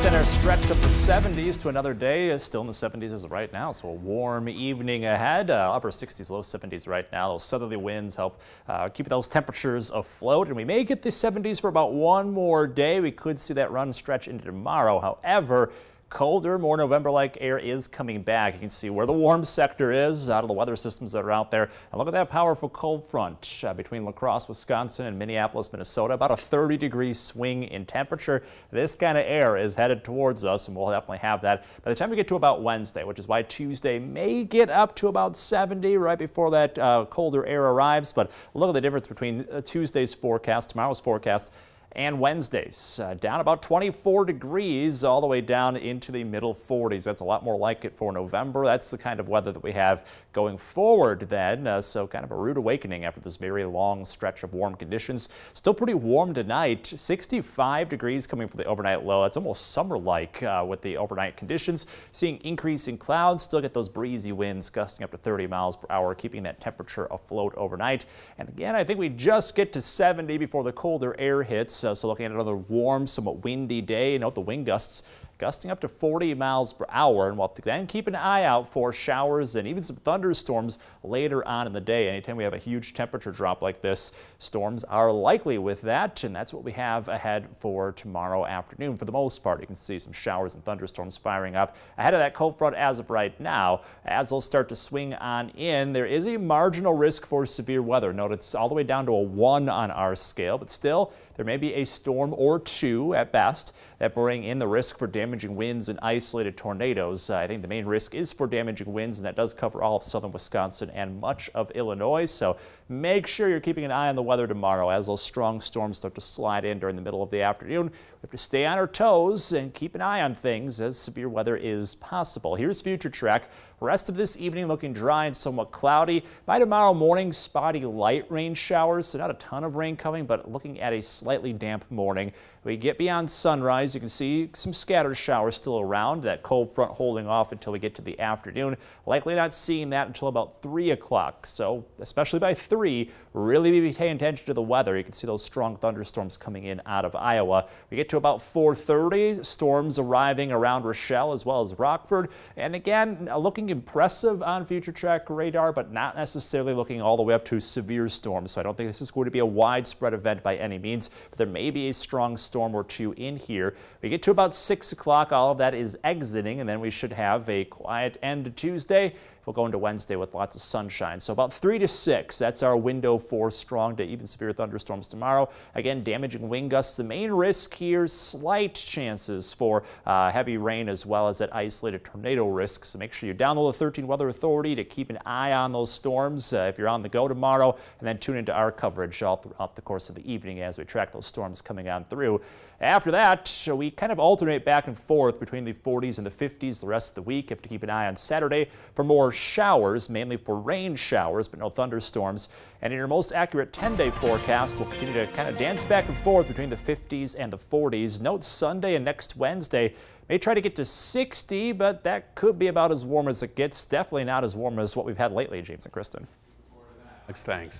Then our stretch of the 70s to another day. Still in the 70s as of right now, so a warm evening ahead. Uh, upper 60s, low 70s right now. Those southerly winds help uh, keep those temperatures afloat, and we may get the 70s for about one more day. We could see that run stretch into tomorrow. However, colder, more November-like air is coming back. You can see where the warm sector is out of the weather systems that are out there. And look at that powerful cold front uh, between La Crosse, Wisconsin and Minneapolis, Minnesota. About a 30 degree swing in temperature. This kind of air is headed towards us and we'll definitely have that by the time we get to about Wednesday, which is why Tuesday may get up to about 70 right before that uh, colder air arrives. But look at the difference between uh, Tuesday's forecast, tomorrow's forecast and Wednesdays. Uh, down about 24 degrees all the way down into the middle 40s. That's a lot more like it for November. That's the kind of weather that we have going forward then. Uh, so kind of a rude awakening after this very long stretch of warm conditions. Still pretty warm tonight. 65 degrees coming for the overnight low. That's almost summer-like uh, with the overnight conditions. Seeing increasing clouds. Still get those breezy winds gusting up to 30 miles per hour, keeping that temperature afloat overnight. And again, I think we just get to 70 before the colder air hits so looking at another warm, somewhat windy day. Note the wind gusts gusting up to 40 miles per hour. And we'll then keep an eye out for showers and even some thunderstorms later on in the day. Anytime we have a huge temperature drop like this, storms are likely with that. And that's what we have ahead for tomorrow afternoon for the most part. You can see some showers and thunderstorms firing up ahead of that cold front as of right now. As they'll start to swing on in, there is a marginal risk for severe weather. Note it's all the way down to a 1 on our scale, but still there may be a storm or two at best that bring in the risk for damage damaging winds and isolated tornadoes. Uh, I think the main risk is for damaging winds, and that does cover all of southern Wisconsin and much of Illinois. So make sure you're keeping an eye on the weather tomorrow as those strong storms start to slide in during the middle of the afternoon. We have to stay on our toes and keep an eye on things as severe weather is possible. Here's Future Track. Rest of this evening looking dry and somewhat cloudy. By tomorrow morning, spotty light rain showers, so not a ton of rain coming, but looking at a slightly damp morning. We get beyond sunrise, you can see some scattered shower still around, that cold front holding off until we get to the afternoon. Likely not seeing that until about 3 o'clock. So, especially by 3, really be paying attention to the weather. You can see those strong thunderstorms coming in out of Iowa. We get to about 4.30, storms arriving around Rochelle as well as Rockford. And again, looking impressive on Future Track radar, but not necessarily looking all the way up to severe storms. So I don't think this is going to be a widespread event by any means, but there may be a strong storm or two in here. We get to about 6 o'clock o'clock, all of that is exiting, and then we should have a quiet end to Tuesday We'll go into Wednesday with lots of sunshine. So about 3 to 6, that's our window for strong to even severe thunderstorms tomorrow. Again, damaging wind gusts. The main risk here, slight chances for uh, heavy rain as well as that isolated tornado risk. So make sure you download the 13 Weather Authority to keep an eye on those storms uh, if you're on the go tomorrow. And then tune into our coverage all throughout the course of the evening as we track those storms coming on through. After that, we kind of alternate back and forth between the 40s and the 50s the rest of the week. You have to keep an eye on Saturday for more showers, mainly for rain showers, but no thunderstorms. And in your most accurate 10-day forecast, we'll continue to kind of dance back and forth between the 50s and the 40s. Note Sunday and next Wednesday may try to get to 60, but that could be about as warm as it gets. Definitely not as warm as what we've had lately, James and Kristen. thanks.